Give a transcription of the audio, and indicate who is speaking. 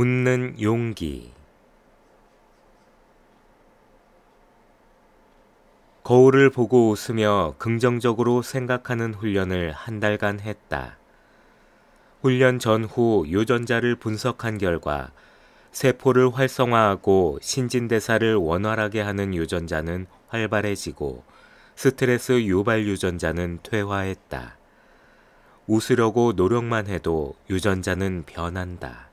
Speaker 1: 웃는 용기 거울을 보고 웃으며 긍정적으로 생각하는 훈련을 한 달간 했다. 훈련 전후 유전자를 분석한 결과 세포를 활성화하고 신진대사를 원활하게 하는 유전자는 활발해지고 스트레스 유발 유전자는 퇴화했다. 웃으려고 노력만 해도 유전자는 변한다.